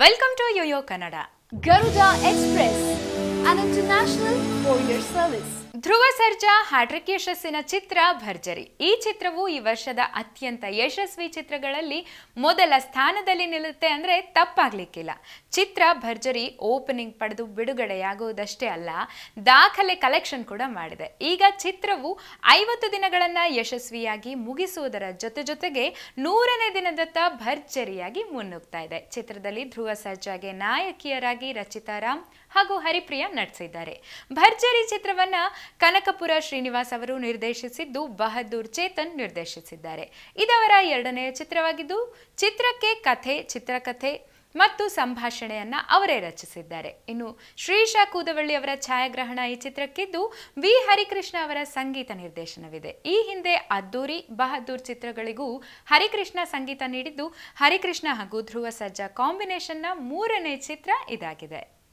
Welcome to YoYo Canada, Garuda Express, an international courier service. Dhruva Sarja hat trick ಯಶಸ್ಸಿನ ಚಿತ್ರ ಭರ್ಜರಿ ಈ ಚಿತ್ರವು ಈ ವರ್ಷದ ಅತ್ಯಂತ ಯಶಸ್ವಿ ಚಿತ್ರಗಳಲ್ಲಿ ಮೊದಲ ಸ್ಥಾನದಲ್ಲಿ ನಿಲ್ಲುತ್ತೆ ಅಂದರೆ ತಪ್ಪಾಗ್ಲಿಕ್ಕಿಲ್ಲ ಚಿತ್ರ ಭರ್ಜರಿ ಓಪನಿಂಗ್ ಪಡೆದು ಬಿಡುಗಡೆಯಾಗುವುದಷ್ಟೇ ಅಲ್ಲ ದಾಖಲೆ ಕಲೆಕ್ಷನ್ ಕೂಡ ಮಾಡಿದೆ ಈಗ ಚಿತ್ರವು ಐವತ್ತು ದಿನಗಳನ್ನು ಯಶಸ್ವಿಯಾಗಿ ಮುಗಿಸುವುದರ ಜೊತೆ ಜೊತೆಗೆ ನೂರನೇ ದಿನದತ್ತ ಭರ್ಜರಿಯಾಗಿ ಮುನ್ನುಗ್ತಾ ಇದೆ ಚಿತ್ರದಲ್ಲಿ ಧ್ರುವ ಸರ್ಜಾಗೆ ನಾಯಕಿಯರಾಗಿ ರಚಿತಾ ರಾಮ್ ಹಾಗೂ ಹರಿಪ್ರಿಯಾ ನಟಿಸಿದ್ದಾರೆ ಭರ್ಜರಿ ಚಿತ್ರವನ್ನು ಕನಕಪುರ ಶ್ರೀನಿವಾಸ್ ಅವರು ನಿರ್ದೇಶಿಸಿದ್ದು ಬಹದ್ದೂರ್ ಚೇತನ್ ನಿರ್ದೇಶಿಸಿದ್ದಾರೆ ಇದವರ ಎರಡನೆಯ ಚಿತ್ರವಾಗಿದ್ದು ಚಿತ್ರಕ್ಕೆ ಕಥೆ ಚಿತ್ರಕಥೆ ಮತ್ತು ಸಂಭಾಷಣೆಯನ್ನು ಅವರೇ ರಚಿಸಿದ್ದಾರೆ ಇನ್ನು ಶ್ರೀಶಾ ಕೂದವಳ್ಳಿ ಅವರ ಛಾಯಾಗ್ರಹಣ ಈ ಚಿತ್ರಕ್ಕಿದ್ದು ವಿ ಹರಿಕೃಷ್ಣ ಅವರ ಸಂಗೀತ ನಿರ್ದೇಶನವಿದೆ ಈ ಹಿಂದೆ ಅದ್ದೂರಿ ಬಹದ್ದೂರ್ ಚಿತ್ರಗಳಿಗೂ ಹರಿಕೃಷ್ಣ ಸಂಗೀತ ನೀಡಿದ್ದು ಹರಿಕೃಷ್ಣ ಹಾಗೂ ಧ್ರುವ ಸಜ್ಜಾ ಕಾಂಬಿನೇಷನ್ನ ಮೂರನೇ ಚಿತ್ರ ಇದಾಗಿದೆ